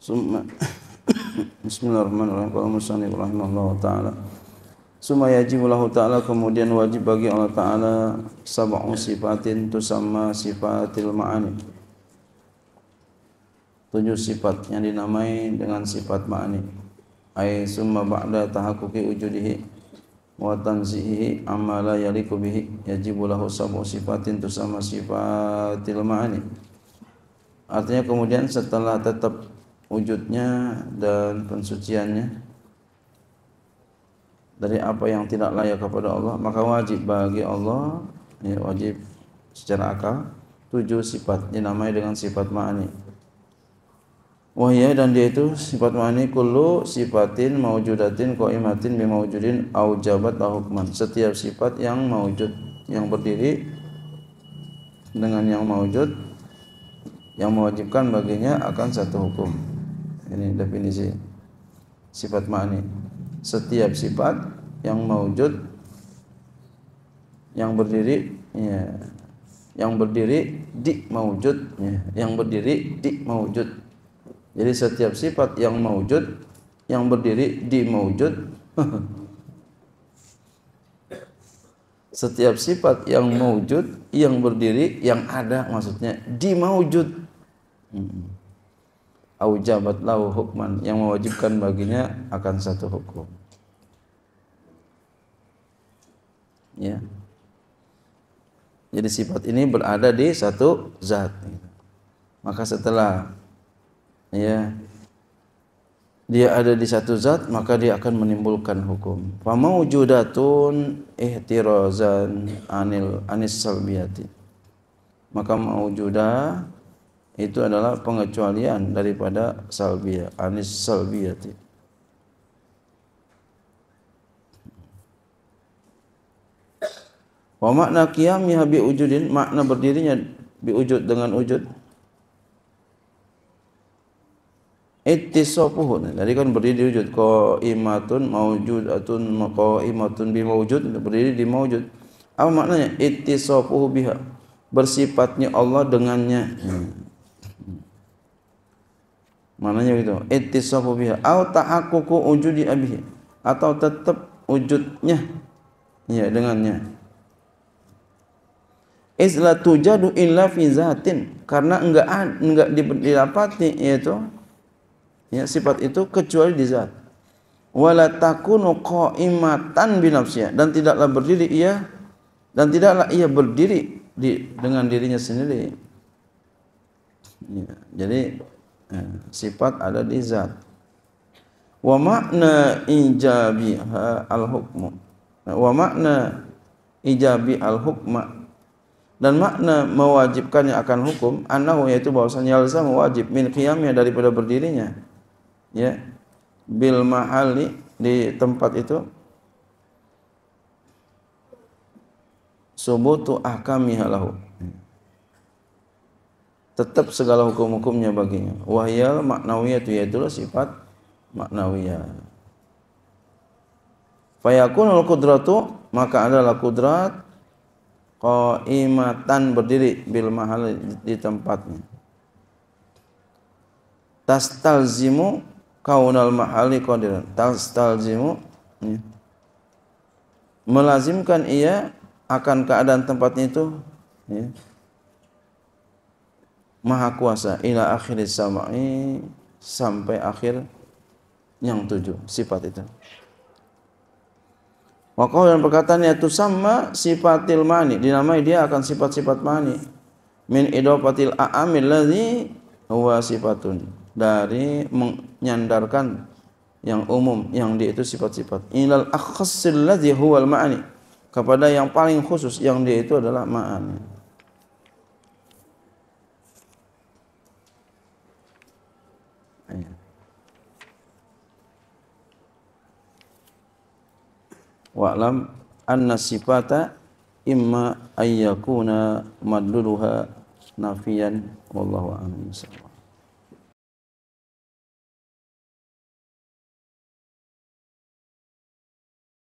Summa Bismillahirrahmanirrahim. Qala musannif rahimahullahu taala. Summa yajibu lahu ta'ala kemudian wajib bagi Allah ta'ala sab'u sifatin sama sifatil ma'ani. Tujuh sifat yang dinamai dengan sifat ma'ani. Ai summa ba'da tahakkuki wujudihi wa tanzihi amala la yaliku bihi yajibu lahu sab'u sifatin tusamma sifatil ma'ani. Artinya kemudian setelah tetap wujudnya dan pensuciannya dari apa yang tidak layak kepada Allah maka wajib bagi Allah ya wajib secara akal tujuh sifat dinamai dengan sifat ma'ani wahya dan dia itu sifat ma'ani kullu sifatin maujudatin qaimatin au aujabat hukman setiap sifat yang maujud yang berdiri dengan yang maujud yang mewajibkan baginya akan satu hukum ini definisi sifat ma'ani Setiap sifat yang maujud yang berdiri ya, yang berdiri di maujud ya, yang berdiri di maujud. Jadi setiap sifat yang maujud yang berdiri di maujud setiap sifat yang maujud yang berdiri yang ada maksudnya di maujud. Hmm aujabat lahu hukman yang mewajibkan baginya akan satu hukum ya jadi sifat ini berada di satu zat maka setelah ya dia ada di satu zat maka dia akan menimbulkan hukum famaujudatun ihtirazan anil anis salbiyati maka maujudah itu adalah pengecualian daripada salbia anis salbiati wa makna qiyamiha bi wujudin makna berdirinya bi wujud dengan wujud ittisafuhu jadi kan berdiri di wujud qaimatun maujudatun maqaimatun bi maujud berdiri di maujud apa maknanya ittisafuhu biha bersifatnya Allah dengannya hmm mananya gitu. Ittisafu biha au tahaqququ wujudi abihi atau tetap wujudnya ya dengannya. Isla tujadu illa fi zatin karena enggak enggak didapati yaitu ya sifat itu kecuali di zat. Wala takunu qaimatan binafsiha dan tidaklah berdiri ia dan tidaklah ia berdiri di, dengan dirinya sendiri. Ya, jadi Sifat ada di zat. Wa makna ijabiha al-hukmu. Wa makna ijabi al-hukma dan makna mewajibkannya akan hukum anahu yaitu bahwasanya yalzam wajib min qiyamnya daripada berdirinya ya bil mahali di tempat itu subutu ahkamiha lahu tetap segala hukum-hukumnya baginya wahyal maknawiyah itu itulah sifat maknawiyah al kudratu maka adalah kudrat qaimatan berdiri bil mahal di tempatnya tastalzimu kaunal mahali qadiran tastalzimu ya. melazimkan ia akan keadaan tempatnya itu ya maha kuasa ila akhir samai sampai akhir yang tujuh sifat itu. Wakau dan perkataannya itu sama sifatil mani dinamai dia akan sifat-sifat mani min idopatil aamil ladzi huwa sifatun dari menyandarkan yang umum yang dia itu sifat-sifat ilal akhassil ladzi huwal ma'ani kepada yang paling khusus yang dia itu adalah ma'ani wa'lam anna sifata imma ayyakuna madluluha nafiyan wallahu a'lam